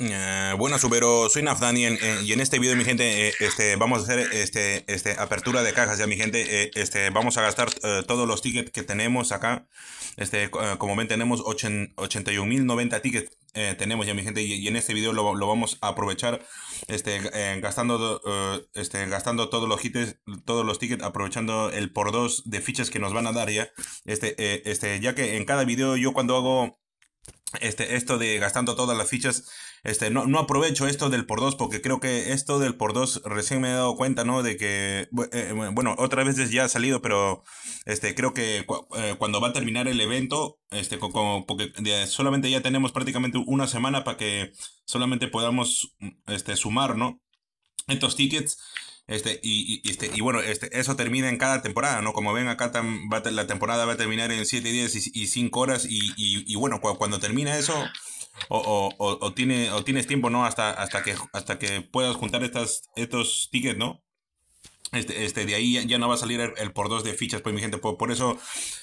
Eh, bueno, supero, soy Nafdani y en este video, mi gente, eh, este, vamos a hacer este, este, apertura de cajas, ya mi gente, eh, este, vamos a gastar eh, todos los tickets que tenemos acá, este, como ven, tenemos 81.090 tickets, tenemos ya mi gente, y, en este video lo, vamos a aprovechar, este, gastando, este, gastando todos los hits, todos los tickets, aprovechando el por dos de fichas que nos van a dar ya, este, este, ya que en cada video yo cuando hago este, esto de gastando todas las fichas, este, no, aprovecho esto del por dos porque creo que esto del por dos recién me he dado cuenta, ¿no? De que, eh, eh, bueno, otra vez ya ha salido, pero este, creo que eh, cuando va a terminar el evento, este, porque solamente ya tenemos prácticamente una semana para que solamente podamos este, sumar, ¿no? Estos tickets. Este, y, este, y bueno, este, eso termina en cada temporada, ¿no? Como ven, acá la temporada va a terminar en 7 días y, 5 horas. Y, bueno, cuando termina eso, o, tiene, o tienes tiempo, ¿no? Hasta, hasta, que, hasta que puedas juntar estas, estos tickets, ¿no? Este, este de ahí ya, no va a salir el, por dos de fichas, pues mi gente. Por, eso,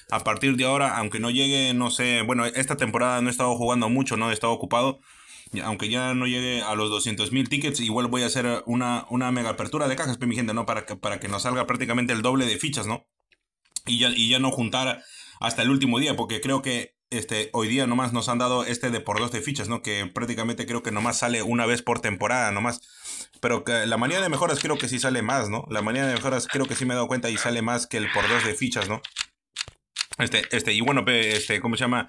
a partir de ahora, aunque no llegue, no sé, bueno, esta temporada no he estado jugando mucho, no he estado ocupado. Aunque ya no llegue a los 200.000 mil tickets, igual voy a hacer una, mega apertura de cajas, pues mi gente, ¿no? Para que, para que nos salga prácticamente el doble de fichas, ¿no? Y ya, y ya no juntar hasta el último día, porque creo que este, hoy día nomás nos han dado este de por dos de fichas, ¿no? Que prácticamente creo que nomás sale una vez por temporada, nomás. Pero la manía de mejoras creo que sí sale más, ¿no? La manía de mejoras creo que sí me he dado cuenta y sale más que el por dos de fichas, ¿no? Este, este, y bueno, este, ¿cómo se llama?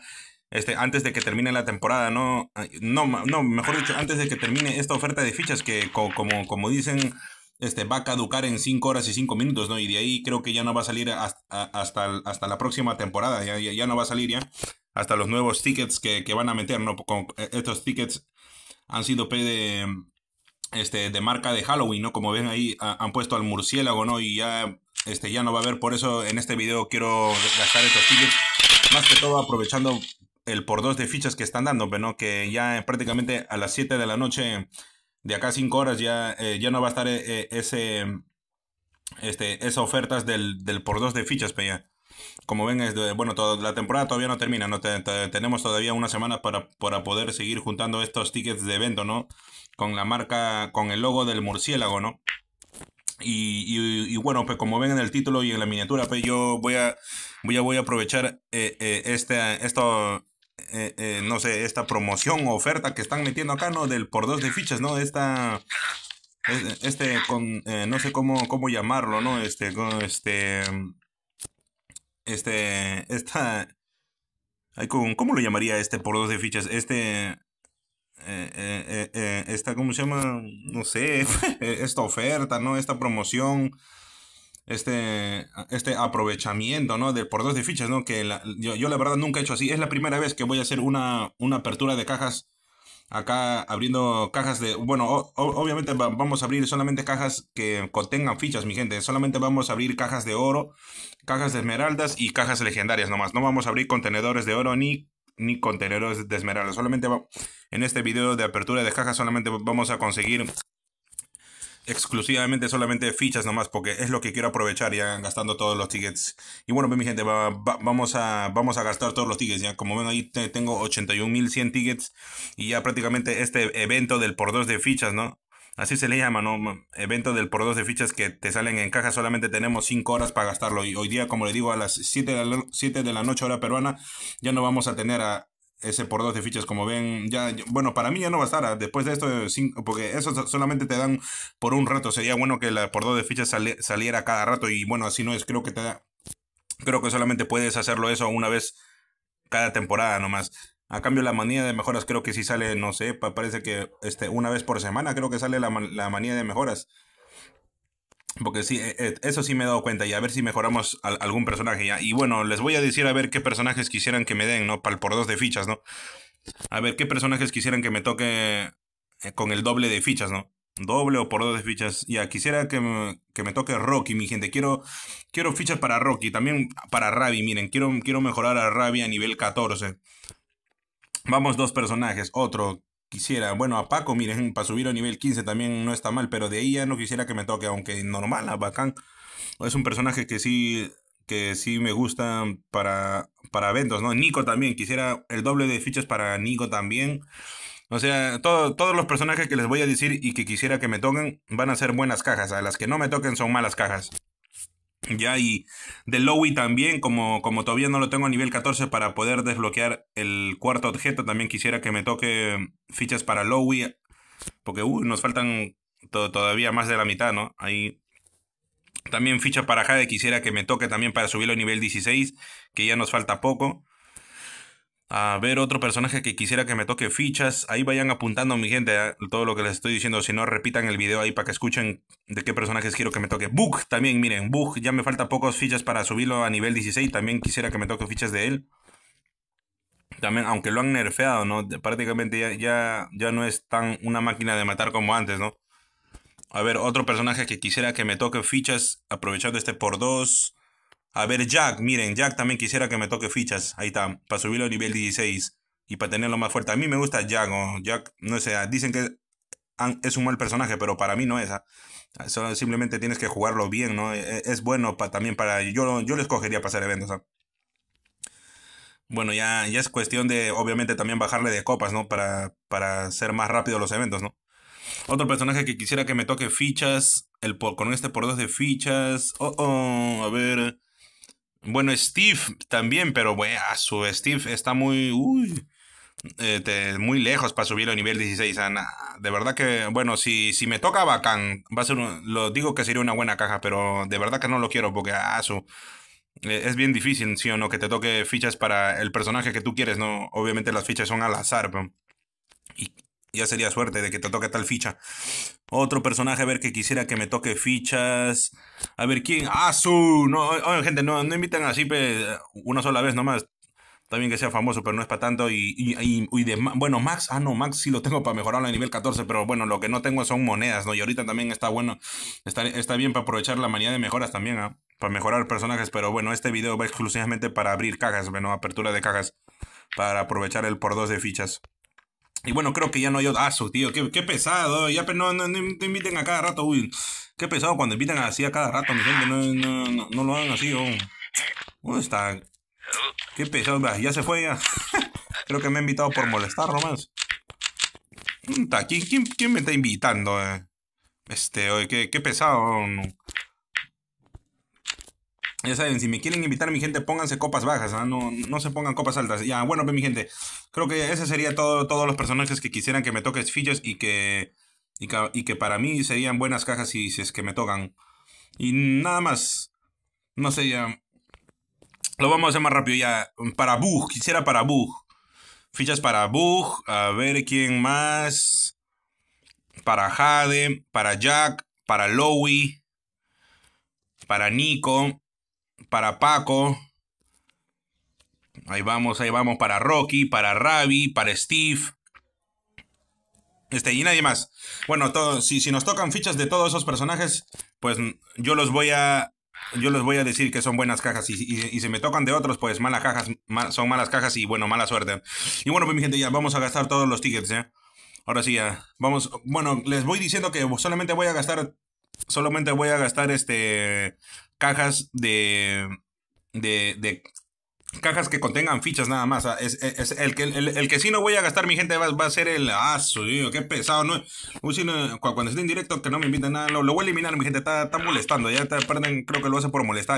Este, antes de que termine la temporada, ¿no? No, no mejor dicho, antes de que termine esta oferta de fichas que, como, como dicen, este, va a caducar en 5 horas y 5 minutos, ¿no? Y de ahí creo que ya no va a salir hasta, hasta, la próxima temporada, ya, ya no va a salir ya hasta los nuevos tickets que, van a meter, ¿no? Con, eh, estos tickets han sido de, este, de marca de Halloween, ¿no? Como ven ahí, han puesto al murciélago, ¿no? Y ya, este, ya no va a haber, por eso en este video quiero gastar estos tickets, más que todo aprovechando el por dos de fichas que están dando, ¿no? Que ya eh, prácticamente a las 7 de la noche, de acá a 5 horas, ya, eh, ya no va a estar ese, este, esas ofertas del, por dos de fichas, peña como ven, es bueno, toda la temporada todavía no termina, ¿no? tenemos todavía una semana para, poder seguir juntando estos tickets de evento, ¿no? Con la marca, con el logo del murciélago, ¿no? Y, y, bueno, pues como ven en el título y en la miniatura, pues yo voy a, voy a, voy a aprovechar eh, eh, este, esto, eh, no sé, esta promoción o oferta que están metiendo acá, ¿no? Del por dos de fichas, ¿no? Esta, este, con, no sé cómo, cómo llamarlo, ¿no? Este, este, este, esta, ¿cómo lo llamaría este por dos de fichas? Este, eh, eh, eh, esta, ¿cómo se llama? No sé, e, esta oferta, ¿no? Esta promoción, este, este aprovechamiento, ¿no? De por dos de fichas, ¿no? Que yo, yo, la verdad nunca he hecho así. Es la primera vez que voy a hacer una, una apertura de cajas acá abriendo cajas de... Bueno, obviamente vamos a abrir solamente cajas que contengan fichas, mi gente. Solamente vamos a abrir cajas de oro, cajas de esmeraldas y cajas legendarias nomás. No vamos a abrir contenedores de oro ni, ni contenedores de esmeraldas. Solamente en este video de apertura de cajas solamente vamos a conseguir exclusivamente solamente fichas nomás, porque es lo que quiero aprovechar ya gastando todos los tickets. Y bueno, mi gente, vamos, a, vamos a gastar todos los tickets. ya Como ven ahí tengo 81.100 tickets y ya prácticamente este evento del por dos de fichas, ¿no? Así se le llama, ¿no? Evento del por dos de fichas que te salen en caja, solamente tenemos 5 horas para gastarlo. Y hoy día, como le digo, a las 7 de la noche hora peruana, ya no vamos a tener a, ese por dos de fichas, como ven, ya, bueno, para mí ya no bastará. Ah, después de esto, porque eso solamente te dan por un rato. Sería bueno que la por dos de fichas saliera cada rato. Y bueno, así no es. Creo que te da, creo que solamente puedes hacerlo eso una vez cada temporada nomás. A cambio, la manía de mejoras creo que sí sale, no sé, parece que este, una vez por semana creo que sale la, la manía de mejoras. Porque sí, eh, eh, eso sí me he dado cuenta y a ver si mejoramos algún personaje ya. Y bueno, les voy a decir a ver qué personajes quisieran que me den, ¿no? el por dos de fichas, ¿no? A ver qué personajes quisieran que me toque eh, con el doble de fichas, ¿no? Doble o por dos de fichas. Ya, quisiera que me, que me toque Rocky, mi gente. Quiero, quiero fichas para Rocky, también para Ravi. Miren, quiero, quiero mejorar a Ravi a nivel 14. Vamos, dos personajes. Otro, quisiera, bueno, a Paco, miren, para subir a nivel 15 también no está mal, pero de ahí ya no quisiera que me toque, aunque normal, ah, bacán. Es un personaje que sí, que sí me gusta para, para eventos, ¿no? Nico también, quisiera el doble de fichas para Nico también. O sea, todos los personajes que les voy a decir y que quisiera que me toquen van a ser buenas cajas. A las que no me toquen son malas cajas. Ya, y de Lowy también, como, como todavía no lo tengo a nivel 14 para poder desbloquear el cuarto objeto, también quisiera que me toque fichas para Lowy, porque uh, nos faltan todavía más de la mitad, ¿no? Ahí también ficha para Jade, quisiera que me toque también para subirlo a nivel 16, que ya nos falta poco a ver otro personaje que quisiera que me toque fichas. Ahí vayan apuntando, mi gente, a todo lo que les estoy diciendo. Si no, repitan el video ahí para que escuchen de qué personajes quiero que me toque. Bug también, miren, Bug, ya me falta pocos fichas para subirlo a nivel 16. También quisiera que me toque fichas de él. También, aunque lo han nerfeado, ¿no? Prácticamente ya, ya, ya no es tan una máquina de matar como antes, ¿no? A ver, otro personaje que quisiera que me toque fichas, aprovechando este por dos. A ver, Jack, miren, Jack también quisiera que me toque fichas. Ahí está, para subirlo a nivel 16 y para tenerlo más fuerte. A mí me gusta Jack, Jack, no sé, dicen que es un mal personaje, pero para mí no es. ¿ah? simplemente tienes que jugarlo bien, ¿no? E-, es bueno también para... Yo, yo lo escogería para hacer eventos. ¿ah? Bueno, ya, ya es cuestión de, obviamente, también bajarle de copas, ¿no? Para, para ser más rápido los eventos, ¿no? Otro personaje que quisiera que me toque fichas, el con este por dos de fichas. Oh, oh, a ver. Bueno, Steve también, pero bueno, su Steve está muy, eh, muy lejos para subir a nivel 16. De verdad que, bueno, si, si me toca bacán, va a ser un, lo digo que sería una buena caja, pero de verdad que no lo quiero porque ah, su, eh, es bien difícil, sí o no, que te toque fichas para el personaje que tú quieres, ¿no? Obviamente las fichas son al azar, pero, ya sería suerte de que te toque tal ficha. Otro personaje, a ver, que quisiera que me toque fichas. A ver, ¿quién? ¡Azu! Ah, no, gente, no, no invitan así una sola vez nomás. También que sea famoso, pero no es para tanto. Y, y, bueno, Max, ah, no, Max sí lo tengo para mejorarlo a nivel 14, pero bueno, lo que no tengo son monedas, ¿no? Y ahorita también está bueno, está, está bien para aprovechar la manía de mejoras también, ¿ah? Para mejorar personajes, pero bueno, este video va exclusivamente para abrir cajas, bueno, apertura de cajas, para aprovechar el por dos de fichas. Y bueno, creo que ya no hay otro ah, tío. Qué, pesado. Ya no, te inviten a cada rato, uy. Qué pesado cuando invitan así a cada rato, mi gente. No, no, lo hagan así, oh. ¿Dónde está? Qué pesado. Ya se fue, ya. creo que me ha invitado por molestar nomás. ¿Quién, quién, quién me está invitando? Eh? Este, oye, qué, qué pesado. Ya saben, si me quieren invitar, mi gente, pónganse copas bajas, ¿ah? no, no se pongan copas altas. Ya, bueno, pues, mi gente, creo que ese sería todo, todos los personajes que quisieran que me toques fichas y que, y que, para mí serían buenas cajas si, si es que me tocan. Y nada más, no sé, ya, lo vamos a hacer más rápido ya. Para Bug, quisiera para Bug. Fichas para Bug, a ver quién más. Para Jade, para Jack, para lowey para Nico, para Paco. Ahí vamos, ahí vamos para Rocky, para Ravi, para Steve. Este, y nadie más. Bueno, si, si nos tocan fichas de todos esos personajes, pues mm, yo los voy a. Yo los voy a decir que son buenas cajas. Y, si me tocan de otros, pues malas cajas. son malas cajas y bueno, mala suerte. Y bueno, pues mi gente, ya vamos a gastar todos los tickets, ¿eh? Ahora sí, ya. Vamos. Bueno, les voy diciendo que solamente voy a gastar solamente voy a gastar este cajas de, de, de cajas que contengan fichas nada más. Ah, el, que, el, que sí no voy a gastar, mi gente, va, a ser el. ¡Ah, tío. qué pesado! No, cuando esté en directo, que no me inviten nada, lo, voy a eliminar, mi gente. Está, molestando, ya perden, creo que lo hace por molestar.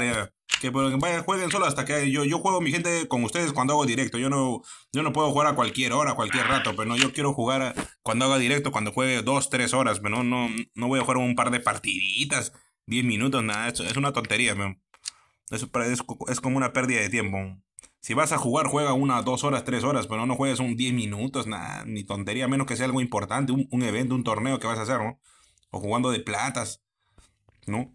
Que vaya, jueguen solo hasta que yo, yo juego, mi gente, con ustedes cuando hago directo. Yo no, yo no puedo jugar a cualquier hora, cualquier rato, pero no, yo quiero jugar cuando haga directo, cuando juegue dos, tres horas, pero no, no, no voy a jugar un par de partiditas, diez minutos, nada, es, una tontería, es como una pérdida de tiempo. Si vas a jugar, juega una, dos horas, tres horas, pero no juegues un 10 minutos, nada, ni tontería, menos que sea algo importante, un, evento, un torneo que vas a hacer, ¿no? O jugando de platas, ¿no?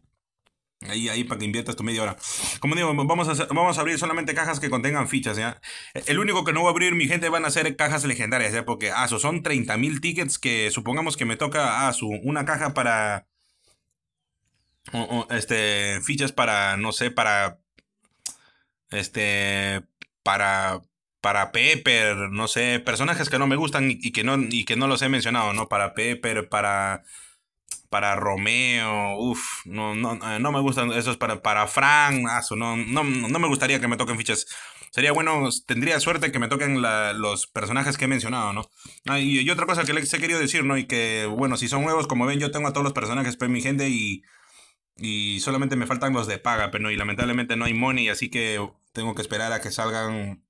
Ahí, ahí, para que inviertas tu media hora. Como digo, vamos a, vamos a abrir solamente cajas que contengan fichas, ¿ya? El único que no va a abrir mi gente van a ser cajas legendarias, ¿ya? Porque, ah, son 30.000 tickets que supongamos que me toca, ah, una caja para este, fichas para, no sé, para, este, para, para Pepper, no sé, personajes que no me gustan y, que, no, y que no los he mencionado, ¿no? Para Pepper, para, para Romeo, uff, no, no, eh, no me gustan esos, para, para Frank, no, no, no me gustaría que me toquen fichas sería bueno, tendría suerte que me toquen los personajes que he mencionado, ¿no? Ah, y, otra cosa que les he querido decir, ¿no? Y que, bueno, si son nuevos, como ven, yo tengo a todos los personajes, pues mi gente, y y solamente me faltan los de paga, pero no, y lamentablemente no hay money, así que tengo que esperar a que salgan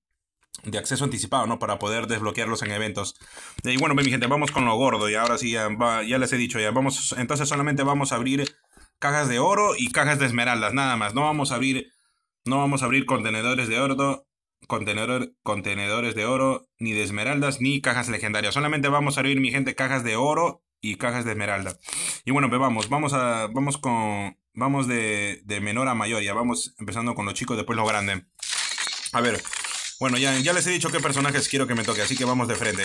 de acceso anticipado, ¿no? Para poder desbloquearlos en eventos. Y bueno, mi gente, vamos con lo gordo. Y ahora sí, ya, les he dicho, ya vamos. Entonces solamente vamos a abrir cajas de oro y cajas de esmeraldas, nada más. No vamos a abrir, no vamos a abrir contenedores de oro, contenedores de oro, ni de esmeraldas, ni cajas legendarias. Solamente vamos a abrir, mi gente, cajas de oro y cajas de esmeralda. Y bueno, pues vamos, vamos a, vamos con, Vamos de, menor a mayor, ya vamos empezando con los chicos, después los grandes. A ver, bueno, ya, ya les he dicho qué personajes quiero que me toque, así que vamos de frente,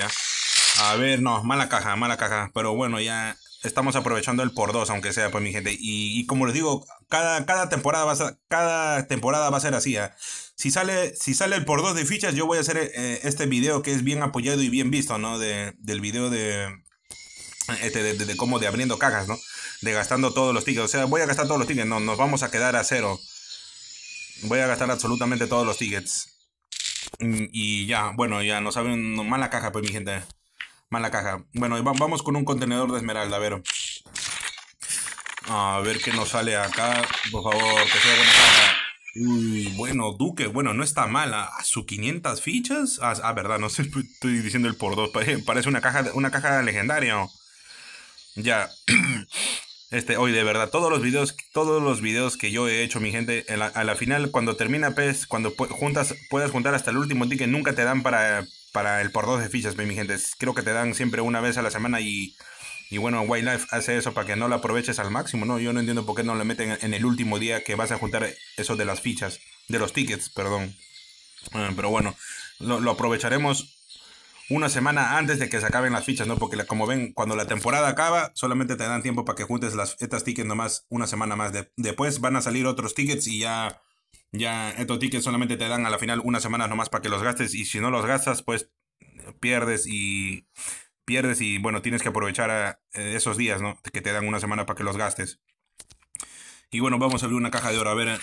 A ver, no, mala caja, mala caja, pero bueno, ya estamos aprovechando el por dos, aunque sea, pues mi gente. Y, como les digo, cada, cada, temporada va a cada temporada va a ser así. ¿eh? Si, sale, si sale el por dos de fichas, yo voy a hacer eh, este video que es bien apoyado y bien visto, ¿no? del video de, este, de, de, como de abriendo cajas, ¿no? de gastando todos los tickets. O sea, voy a gastar todos los tickets. No, nos vamos a quedar a cero. Voy a gastar absolutamente todos los tickets. Y, ya, bueno, ya nos saben. Mala caja, pues, mi gente. Mala caja. Bueno, vamos con un contenedor de esmeralda, a ver. A ver qué nos sale acá. Por favor, que sea buena caja. Uy, bueno, Duque, bueno, no está mal A su 500 fichas. Ah, ah, verdad, no sé, estoy diciendo el por dos. Parece una caja, una caja legendaria. Ya. Este, hoy de verdad, todos los videos, todos los videos que yo he hecho, mi gente, a la final, cuando termina PES, cuando juntas, puedes juntar hasta el último ticket, nunca te dan para, para el por dos de fichas, pues, mi gente. Creo que te dan siempre una vez a la semana y, y bueno, Wildlife hace eso para que no lo aproveches al máximo, ¿no? Yo no entiendo por qué no le meten en el último día que vas a juntar eso de las fichas, de los tickets, perdón. Ah, pero bueno, lo aprovecharemos una semana antes de que se acaben las fichas, ¿no? Porque como ven, cuando la temporada acaba, solamente te dan tiempo para que juntes las, estas tickets nomás una semana más. después van a salir otros tickets y ya, ya estos tickets solamente te dan a la final una semana nomás para que los gastes y si no los gastas, pues pierdes y pierdes y bueno, tienes que aprovechar a, eh, esos días, ¿no? Que te dan una semana para que los gastes. Y bueno, vamos a abrir una caja de oro. A ver,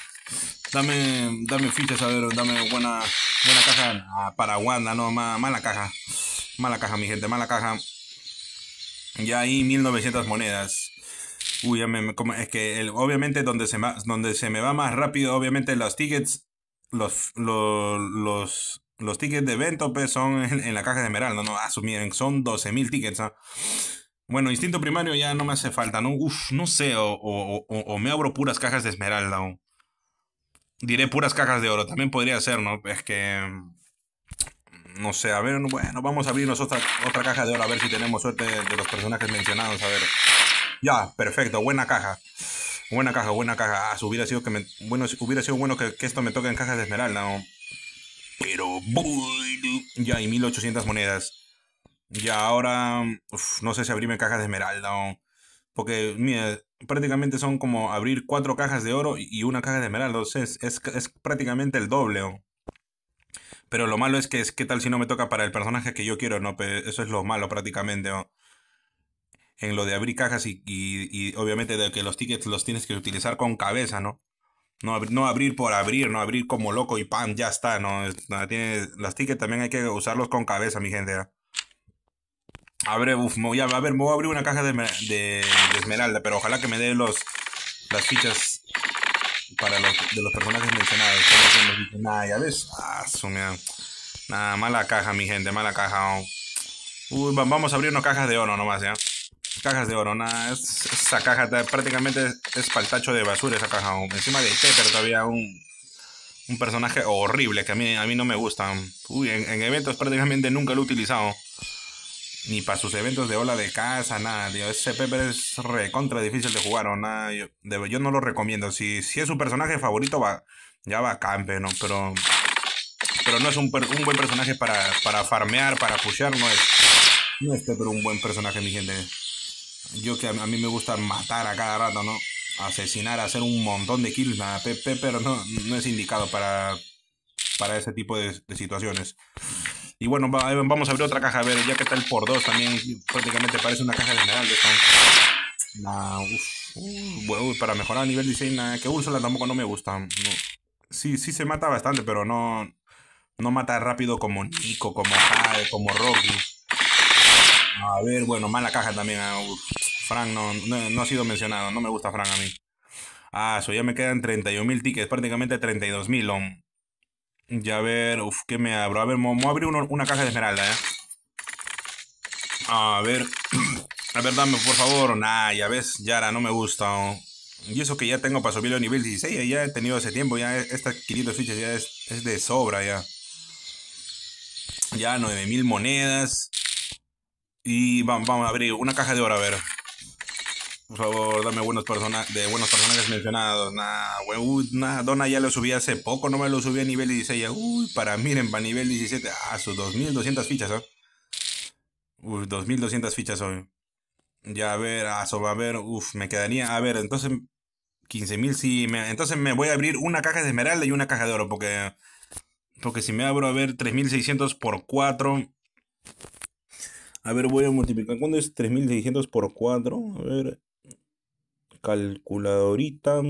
Dame, dame fichas, a ver, dame buena, buena caja para Wanda, no, mala caja. Mala caja, mi gente, mala caja. Ya ahí 1900 monedas. Uy, ya me, es que obviamente donde se, donde se me va más rápido, obviamente los tickets, los, los, los, tickets de evento pues, son en, la caja de esmeralda, no, no, ah, miren, son 12.000 tickets. Ah. Bueno, instinto primario ya no me hace falta, ¿no? Uf, no sé, o, o, o, me abro puras cajas de esmeralda. Diré puras cajas de oro, también podría ser, ¿no? Es que... Mm, no sé, a ver, bueno, vamos a abrirnos otra, otra caja de oro, a ver si tenemos suerte de, los personajes mencionados, a ver. Ya, perfecto, buena caja. Buena caja, buena caja. Ah, hubiera sido que bueno, hubiera sido bueno que, esto me toque en cajas de esmeralda, Pero bueno. Ya, y 1800 monedas. Ya, ahora. no sé si abrirme cajas de esmeralda, Porque, mira, prácticamente son como abrir cuatro cajas de oro y una caja de esmeralda. es, es, prácticamente el doble. Pero lo malo es que es qué tal si no me toca para el personaje que yo quiero, ¿no? eso es lo malo prácticamente. En lo de abrir cajas y, y, obviamente de que los tickets los tienes que utilizar con cabeza, ¿no? No, no abrir por abrir, no abrir como loco y pan, ya está, ¿no? Ah, las tickets también hay que usarlos con cabeza, mi gente. Abre, uf, me a, ver, me voy a abrir una caja de, esmeralda, pero ojalá que me dé los, las fichas para los, de los personajes mencionados. Nada, ya ves. Ah, Nada, mala caja, mi gente, mala caja. Uy, vamos a abrir unas cajas de oro nomás, ¿ya? Cajas de oro, nada. esa caja prácticamente es, paltacho de basura esa caja. Encima de pero todavía un, un personaje horrible que a mí, a mí no me gusta. Uy, en, en eventos prácticamente nunca lo he utilizado ni para sus eventos de ola de casa, nada. Ese Pepper es recontra difícil de jugar o nada. Yo, no lo recomiendo. Si, si es su personaje favorito, va, ya va a campe, ¿no? Pero, pero no es un, un buen personaje para, farmear, para pushear, no es. No es Pepper un buen personaje, mi gente. Yo que a, mí me gusta matar a cada rato, ¿no? Asesinar, hacer un montón de kills, nada. Pepper no, no es indicado para, para ese tipo de situaciones. Y bueno, vamos a abrir otra caja, a ver, ya que está el por dos también, prácticamente parece una caja de esmeralda. Uh, para mejorar a nivel diseño, eh, que Úrsula tampoco no me gusta. Sí, sí se mata bastante, pero no, no mata rápido como Nico, como Jade, como Rocky. A ver, bueno, mala caja también. Ah, Frank no, no, ha sido mencionado, no me gusta Frank a mí. Ah, eso ya me quedan 31.000 tickets, prácticamente 32.000. Ya a ver, uf, ¿qué me abro? A ver, vamos a abrir una caja de esmeralda, ¿eh? A ver, a ver, dame, por favor. Nah, ya ves, Yara, no me gusta. Y eso que ya tengo para subirlo a nivel 16, ya he tenido ese tiempo, ya estas 500 fichas ya es, es de sobra, ya. Ya 9000 monedas. Y vamos, vamos a abrir una caja de oro, a ver. Por favor, dame buenos personajes de buenos personajes mencionados. Nah, wey, uh, nah, dona, ya lo subí hace poco, no me lo subí a nivel 16. Uy, para miren, para nivel 17. A sus 2200 fichas, ¿eh? Uy, 2200 fichas hoy. Ya, a ver, a a ver, uf, me quedaría. A ver, entonces, 15000 sí. Me, entonces me voy a abrir una caja de esmeralda y una caja de oro, porque. Porque si me abro a ver 3600 por 4. A ver, voy a multiplicar. ¿Cuándo es 3600 por 4? A ver calculadorita.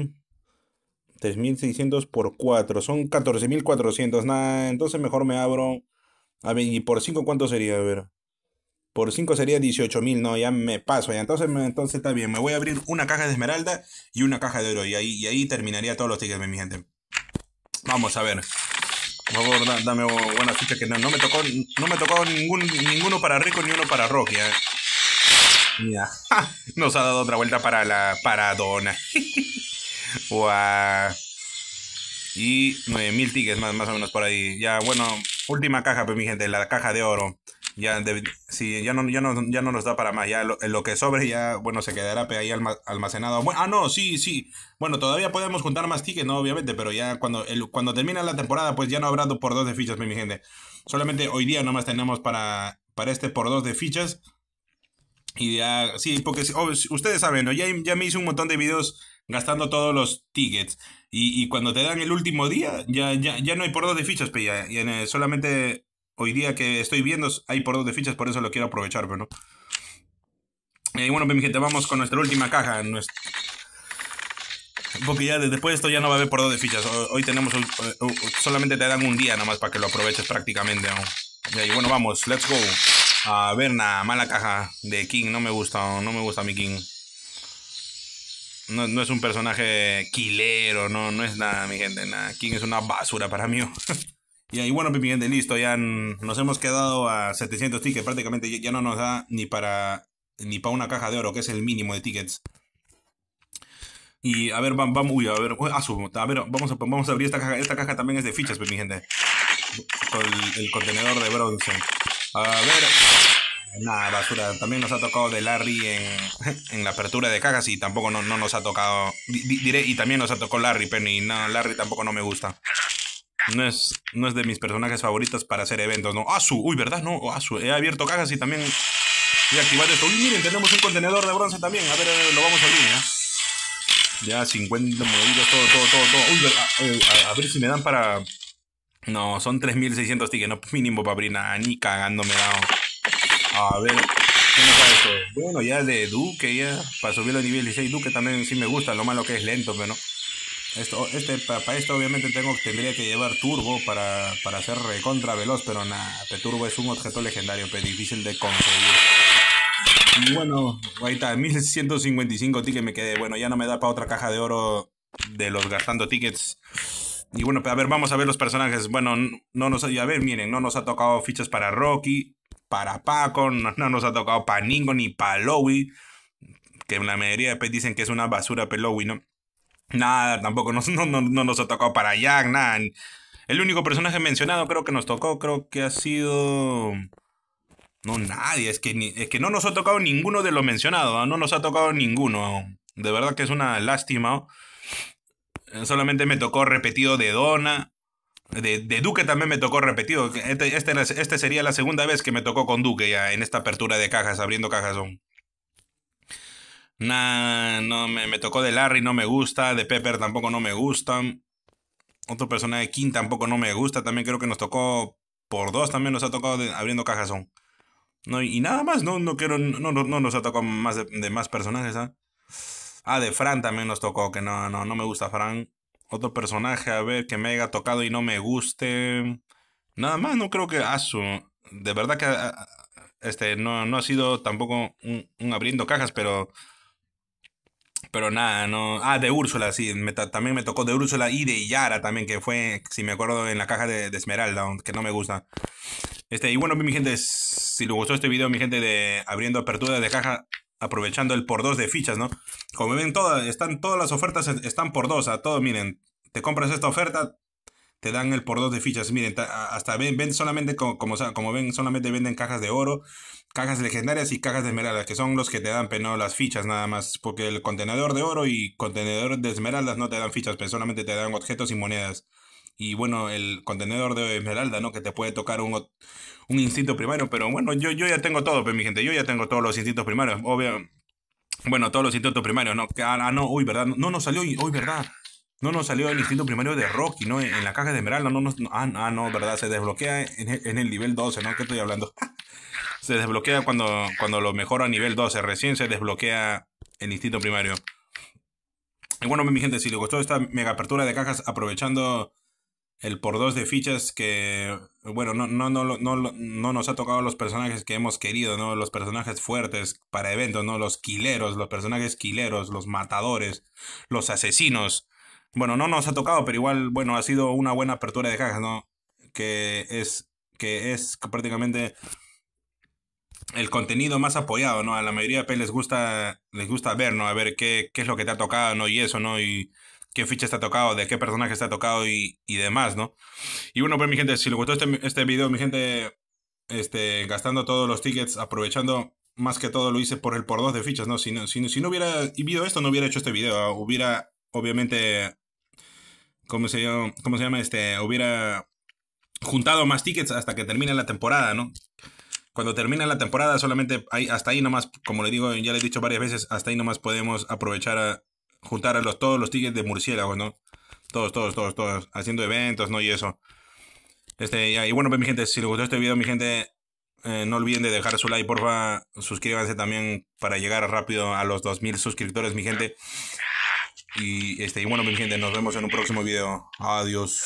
3600 por 4. Son 14400. Nada, entonces mejor me abro. A ver, ¿y por 5 cuánto sería? A ver. Por 5 sería 18000. No, ya me paso. Ya. Entonces, entonces está bien. Me voy a abrir una caja de esmeralda y una caja de oro. Y ahí, terminaría todos los tickets, mi gente. Vamos a ver. Por favor, dame oh, buena ficha que no, me tocó, no me tocó ningún, ninguno para rico ni uno para rock. ¿eh? Nos ha dado otra vuelta para la paradona. wow. Y 9000 tickets más, más o menos por ahí. Ya, bueno, última caja, pues mi gente, la caja de oro. Ya, ya, no, ya no nos da para más. Ya lo, que sobre ya, bueno, se quedará ahí almacenado. Bueno, ah, no, sí, sí. Bueno, todavía podemos juntar más tickets, ¿no? Obviamente, pero ya cuando, cuando termina la temporada, pues ya no habrá por dos de fichas, mi gente. Solamente hoy día nomás tenemos para, para este por dos de fichas. Y ya, sí, porque ustedes saben, ya, ya me hice un montón de videos gastando todos los tickets. Y, cuando te dan el último día, ya, ya, no hay por dos de fichas, pero ya, eh, solamente hoy día que estoy viendo hay por dos de fichas, por eso lo quiero aprovechar, pero no. Y bueno, pues, mi gente, vamos con nuestra última caja. Porque ya después de esto ya no va a haber por dos de fichas. Hoy tenemos eh, solamente te dan un día nomás para que lo aproveches prácticamente. Y bueno, vamos, let's go. A ver, nada, mala caja de King. No me gusta, no me gusta mi King. No, es un personaje quilero, no, no es nada, mi gente, nada. King es una basura para mí. y ahí, bueno, pues, mi gente, listo, ya nos hemos quedado a 700 tickets, prácticamente ya no nos da ni para ni para una caja de oro, que es el mínimo de tickets. Y a ver, vamos, uy, a ver, a ver, vamos a, vamos a abrir esta caja. Esta caja también es de fichas, pues, mi gente. el contenedor de bronce. A ver. Nada, basura. También nos ha tocado de Larry en, la apertura de cajas y tampoco no, nos ha tocado. diré, y también nos ha tocado Larry, pero no, Larry tampoco no me gusta. No es, no es de mis personajes favoritos para hacer eventos, ¿no? Asu, uy, ¿verdad? No, Asu. He abierto cajas y también he activar esto. Uy, miren, tenemos un contenedor de bronce también. A ver, lo vamos a abrir, ¿eh? Ya 50 movidos todo, todo, todo, todo. Uy, a, ver si me dan para, no, son 3.600 tickets, no pues, mínimo para abrir nada, ni cagándome me A ver, ¿qué me Bueno, ya de Duque, ya, para subirlo a nivel 16, Duque también sí me gusta, lo malo que es lento, pero no. Esto, este, para esto obviamente tengo, tendría que llevar turbo para, para ser recontra veloz, pero nada, turbo es un objeto legendario, pero difícil de conseguir. Bueno, ahí está, 1655 tickets me quedé. Bueno, ya no me da para otra caja de oro de los gastando tickets. Y bueno, a ver, vamos a ver los personajes. Bueno, no nos a ver, miren, no nos ha tocado fichas para Rocky, para Paco, no, no nos ha tocado para Ningo ni para Lowey que en la mayoría de dicen que es una basura Pelowi, ¿no? Nada, tampoco nos, no, no, no, nos ha tocado para Jack, nada. El único personaje mencionado creo que nos tocó, creo que ha sido... No, nadie, es que, ni, es que no nos ha tocado ninguno de los mencionados, no nos ha tocado ninguno. De verdad que es una lástima. Eh, solamente me tocó repetido de Dona. De, Duque también me tocó repetido. Este, este, este, sería la segunda vez que me tocó con Duque ya en esta apertura de cajas, abriendo cajas Nah, no, me, tocó de Larry, no me gusta. De Pepper tampoco no me gusta Otro personaje King tampoco no me gusta. También creo que nos tocó por dos, también nos ha tocado abriendo cajas No, y nada más, no, no quiero, no, no, nos ha tocado más de, de más personajes, ¿ah? Ah, de Fran también nos tocó, que no, no, no me gusta Fran. Otro personaje, a ver, que me haya tocado y no me guste. Nada más, no creo que Asu. De verdad que ah, ah, este, no, ha sido tampoco un, abriendo cajas, pero. Pero nada, no. Ah, de Úrsula, sí. también me tocó de Úrsula y de Yara también, que fue, si me acuerdo, en la caja de, Esmeralda, que no me gusta. Este, y bueno, mi gente, si les gustó este video, mi gente, de abriendo apertura de caja, aprovechando el por dos de fichas, ¿no? Como ven, todas, están, todas las ofertas están por dos, a todo, miren, te compras esta oferta, te dan el por dos de fichas, miren, hasta ven, solamente, como, como, ven, solamente venden cajas de oro, cajas legendarias y cajas de esmeraldas, que son los que te dan, pero las fichas nada más, porque el contenedor de oro y contenedor de esmeraldas no te dan fichas, pero solamente te dan objetos y monedas y bueno, el contenedor de esmeralda, ¿no? Que te puede tocar un, un instinto primario, pero bueno, yo, yo ya tengo todo, pues, mi gente, yo ya tengo todos los instintos primarios, obvio. Bueno, todos los instintos primarios, ¿no? Ah, ah, no, uy, ¿verdad? No nos salió, hoy, ¿verdad? No nos salió el instinto primario de Rocky, ¿no? En, la caja de esmeralda, no ah, ah, no, ¿verdad? Se desbloquea en, el nivel 12, ¿no? ¿Qué estoy hablando? se desbloquea cuando, cuando lo mejora a nivel 12, recién se desbloquea el instinto primario. Y bueno, mi gente, si les gustó esta mega apertura de cajas, aprovechando el por dos de fichas que, bueno, no, no, no, no, no nos ha tocado los personajes que hemos querido, ¿no? Los personajes fuertes para eventos, ¿no? Los quileros, los personajes quileros, los matadores, los asesinos. Bueno, no nos ha tocado, pero igual, bueno, ha sido una buena apertura de cajas, ¿no? Que es, que es prácticamente el contenido más apoyado, ¿no? A la mayoría de les gusta, les gusta ver, ¿no? A ver qué, qué es lo que te ha tocado, ¿no? Y eso, ¿no? Y qué ficha está tocado, de qué personaje está tocado y, demás, ¿no? Y bueno, pues mi gente, si les gustó este, este video, mi gente, este, gastando todos los tickets, aprovechando más que todo lo hice por el por dos de fichas, ¿no? Si no, si, no hubiera vivido esto, no hubiera hecho este video. Hubiera, obviamente, ¿cómo se, llama? ¿Cómo se llama? Este, hubiera juntado más tickets hasta que termine la temporada, ¿no? Cuando termine la temporada, solamente hay, hasta ahí nomás, como le digo, ya le he dicho varias veces, hasta ahí nomás podemos aprovechar a, juntar a los, todos los tickets de murciélagos, ¿no? Todos, todos, todos, todos, haciendo eventos, ¿no? Y eso. Este, y bueno, pues mi gente, si les gustó este video, mi gente, eh, no olviden de dejar su like, porfa. Suscríbanse también para llegar rápido a los 2000 suscriptores, mi gente. Y, este, y bueno, pues, mi gente, nos vemos en un próximo video. Adiós.